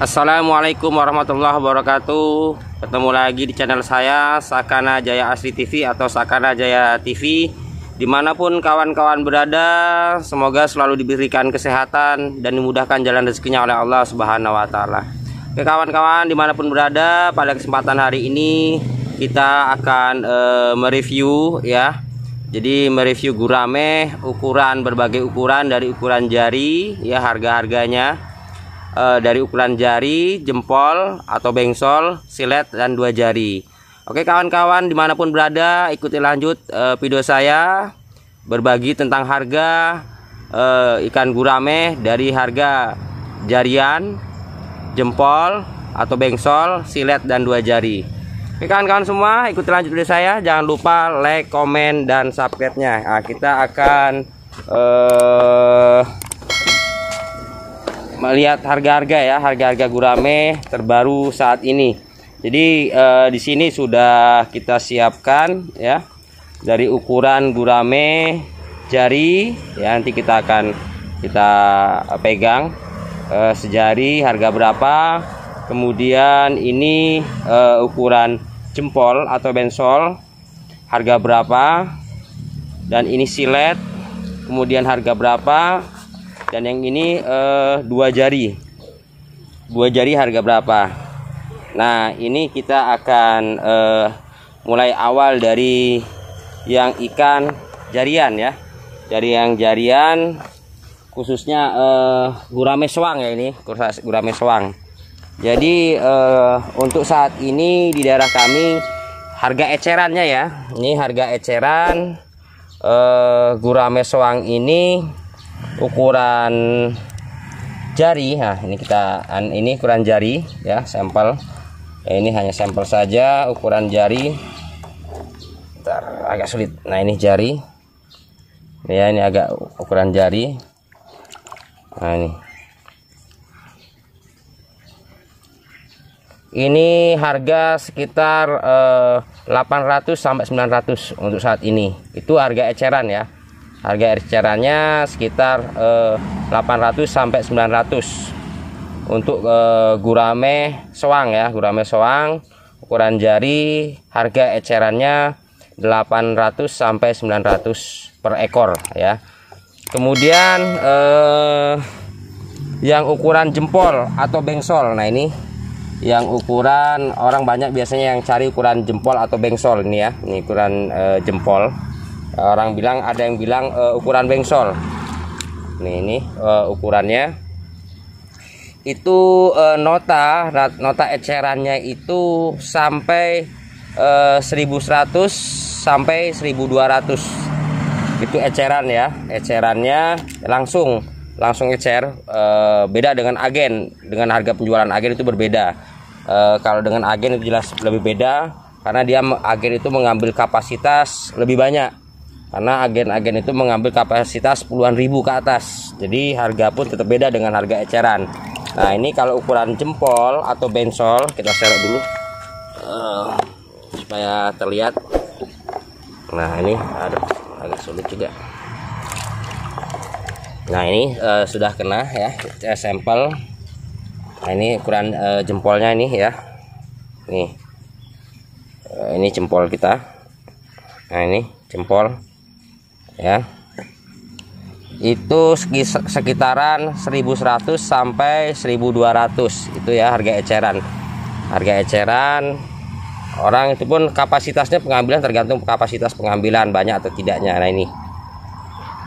Assalamualaikum warahmatullahi wabarakatuh Ketemu lagi di channel saya Sakana Jaya Asri TV atau Sakana Jaya TV Dimanapun kawan-kawan berada Semoga selalu diberikan kesehatan Dan dimudahkan jalan rezekinya oleh Allah Subhanahu Wa Taala. Oke kawan-kawan dimanapun berada Pada kesempatan hari ini Kita akan e, mereview ya Jadi mereview gurame Ukuran berbagai ukuran dari ukuran jari Ya harga-harganya uh, dari ukuran jari, jempol atau bengsol, silet dan dua jari. Oke kawan-kawan dimanapun berada ikuti lanjut uh, video saya berbagi tentang harga uh, ikan gurame dari harga jarian, jempol atau bengsol, silet dan dua jari. Oke kawan-kawan semua ikuti lanjut video saya jangan lupa like, komen dan subscribe-nya. Nah, kita akan uh, melihat harga-harga ya, harga-harga gurame terbaru saat ini. Jadi eh, di sini sudah kita siapkan ya dari ukuran gurame jari ya nanti kita akan kita pegang eh, sejari harga berapa. Kemudian ini eh, ukuran jempol atau bensol harga berapa dan ini silet kemudian harga berapa dan yang ini eh, dua jari dua jari harga berapa nah ini kita akan eh, mulai awal dari yang ikan jarian ya dari yang jarian khususnya eh, gurame swang ya ini gurame swang jadi eh, untuk saat ini di daerah kami harga ecerannya ya ini harga eceran eh, gurame swang ini ukuran jari nah ini kita ini ukuran jari ya sampel ya, ini hanya sampel saja ukuran jari Bentar, agak sulit nah ini jari ya ini agak ukuran jari nah ini ini harga sekitar eh, 800 sampai 900 untuk saat ini itu harga eceran ya harga ecerannya sekitar eh, 800 sampai 900 untuk eh, gurame soang ya gurame soang ukuran jari harga ecerannya 800 sampai 900 per ekor ya kemudian eh, yang ukuran jempol atau bengsol nah ini yang ukuran orang banyak biasanya yang cari ukuran jempol atau bengsol ini ya ini ukuran eh, jempol orang bilang ada yang bilang uh, ukuran bengsol nih ini uh, ukurannya itu uh, nota nota ecerannya itu sampai uh, 1100 sampai 1200 itu eceran ya ecerannya langsung langsung ecer uh, beda dengan agen dengan harga penjualan agen itu berbeda kalau dengan agen itu jelas lebih beda karena dia agen itu mengambil kapasitas lebih banyak karena agen-agen itu mengambil kapasitas puluhan ribu ke atas jadi harga pun tetap beda dengan harga eceran nah ini kalau ukuran jempol atau bensol kita seret dulu uh, supaya terlihat nah ini ada agak sulit juga nah ini uh, sudah kena ya saya eh, sampel nah ini ukuran uh, jempolnya ini ya nih uh, ini jempol kita nah ini jempol ya itu sekitaran 1100 sampai 1200 itu ya harga eceran harga eceran orang itu pun kapasitasnya pengambilan tergantung kapasitas pengambilan banyak atau tidaknya nah ini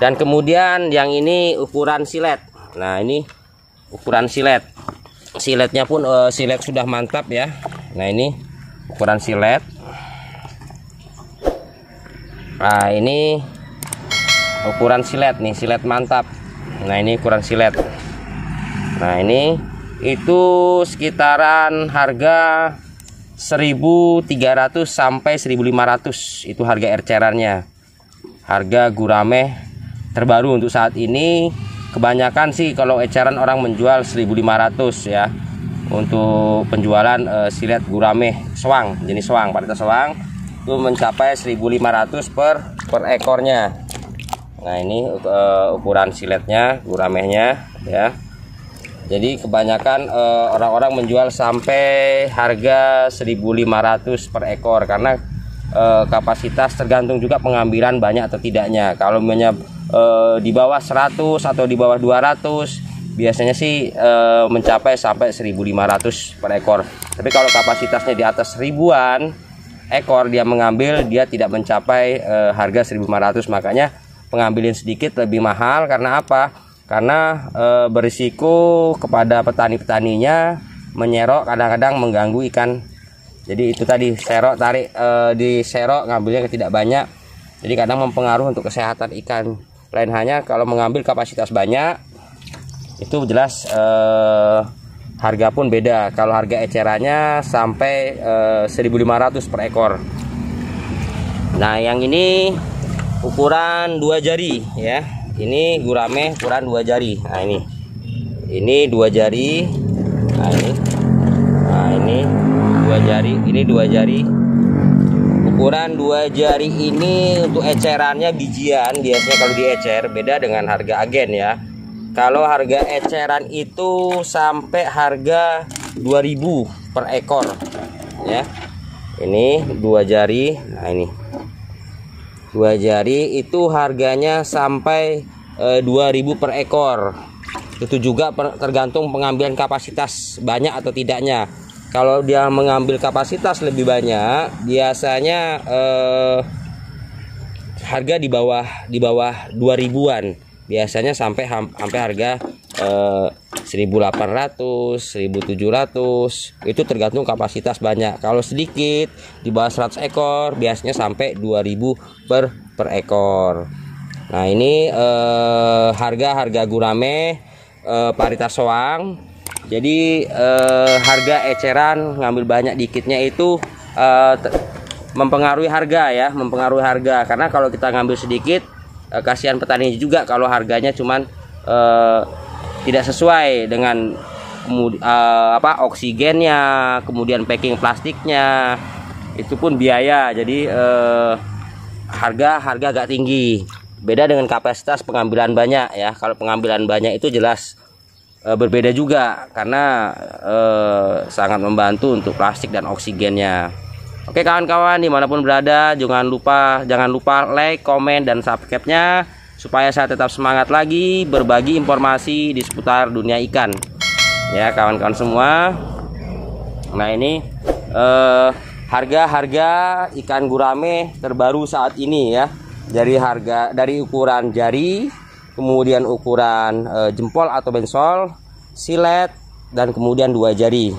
dan kemudian yang ini ukuran silet nah ini ukuran silet siletnya pun uh, silet sudah mantap ya nah ini ukuran silet nah ini ukuran oh, silet nih silet mantap nah ini ukuran silet nah ini itu sekitaran harga 1300 sampai 1500 itu harga ercerannya harga gurame terbaru untuk saat ini kebanyakan sih kalau eceran orang menjual 1500 ya untuk penjualan e, silet gurame swang jenis swang paritas swang itu mencapai 1500 per per ekornya Nah ini uh, ukuran siletnya, guramehnya ya. Jadi kebanyakan eh, orang-orang uh, menjual sampai harga 1.500 per ekor karena uh, kapasitas tergantung juga pengambilan banyak atau tidaknya. Kalau misalnya uh, di bawah 100 atau di bawah 200 biasanya sih uh, mencapai sampai 1.500 per ekor. Tapi kalau kapasitasnya di atas ribuan ekor dia mengambil dia tidak mencapai uh, harga 1.500 makanya pengambilan sedikit lebih mahal karena apa? Karena e, berisiko kepada petani-petaninya menyerok kadang-kadang mengganggu ikan. Jadi itu tadi serok tarik e, di serok ngambilnya tidak banyak. Jadi kadang mempengaruhi untuk kesehatan ikan. Lain hanya kalau mengambil kapasitas banyak itu jelas e, harga pun beda. Kalau harga ecerannya sampai e, 1.500 per ekor. Nah, yang ini ukuran dua jari ya ini gurame ukuran dua jari nah ini ini dua jari nah ini nah ini dua jari ini dua jari ukuran dua jari ini untuk ecerannya bijian biasanya kalau diecer beda dengan harga agen ya kalau harga eceran itu sampai harga 2000 per ekor ya ini dua jari nah ini dua jari itu harganya sampai e, eh, 2000 per ekor itu juga per, tergantung pengambilan kapasitas banyak atau tidaknya kalau dia mengambil kapasitas lebih banyak biasanya e, harga di bawah di bawah 2000-an biasanya sampai sampai harga 1800, eh, 1700 itu tergantung kapasitas banyak. Kalau sedikit di bawah 100 ekor biasanya sampai 2000 per per ekor. Nah, ini harga-harga eh, gurame eh, paritas soang. Jadi eh, harga eceran ngambil banyak dikitnya itu eh, mempengaruhi harga ya, mempengaruhi harga. Karena kalau kita ngambil sedikit eh, kasihan petani juga kalau harganya cuman eh, tidak sesuai dengan uh, apa oksigennya, kemudian packing plastiknya itu pun biaya. Jadi uh, harga harga agak tinggi. Beda dengan kapasitas pengambilan banyak ya. Kalau pengambilan banyak itu jelas uh, berbeda juga karena uh, sangat membantu untuk plastik dan oksigennya. Oke kawan-kawan dimanapun berada jangan lupa jangan lupa like, komen dan subscribe-nya supaya saya tetap semangat lagi berbagi informasi di seputar dunia ikan. Ya, kawan-kawan semua. Nah, ini eh, harga-harga eh, ikan gurame terbaru saat ini ya. Dari harga dari ukuran jari, kemudian ukuran eh, jempol atau bensol, silet dan kemudian dua jari.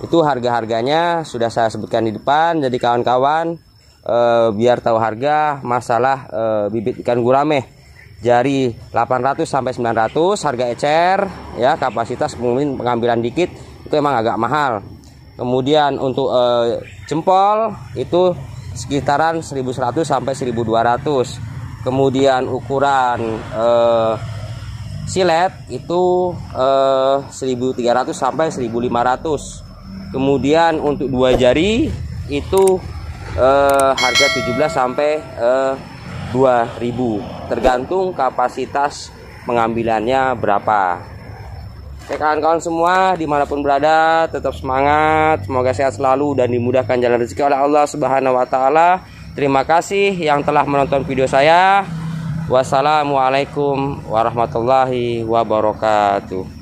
Itu harga-harganya sudah saya sebutkan di depan jadi kawan-kawan eh, biar tahu harga masalah eh, bibit ikan gurame jari 800 sampai 900 harga ecer ya kapasitas mungkin pengambilan dikit itu emang agak mahal kemudian untuk eh, jempol itu sekitaran 1100 sampai 1200 kemudian ukuran eh, silet itu eh, 1300 sampai 1500 kemudian untuk dua jari itu eh, harga 17 sampai eh, 2000 tergantung kapasitas pengambilannya berapa Oke kawan-kawan semua dimanapun berada tetap semangat semoga sehat selalu dan dimudahkan jalan rezeki oleh Allah Subhanahu Wa Taala terima kasih yang telah menonton video saya wassalamualaikum warahmatullahi wabarakatuh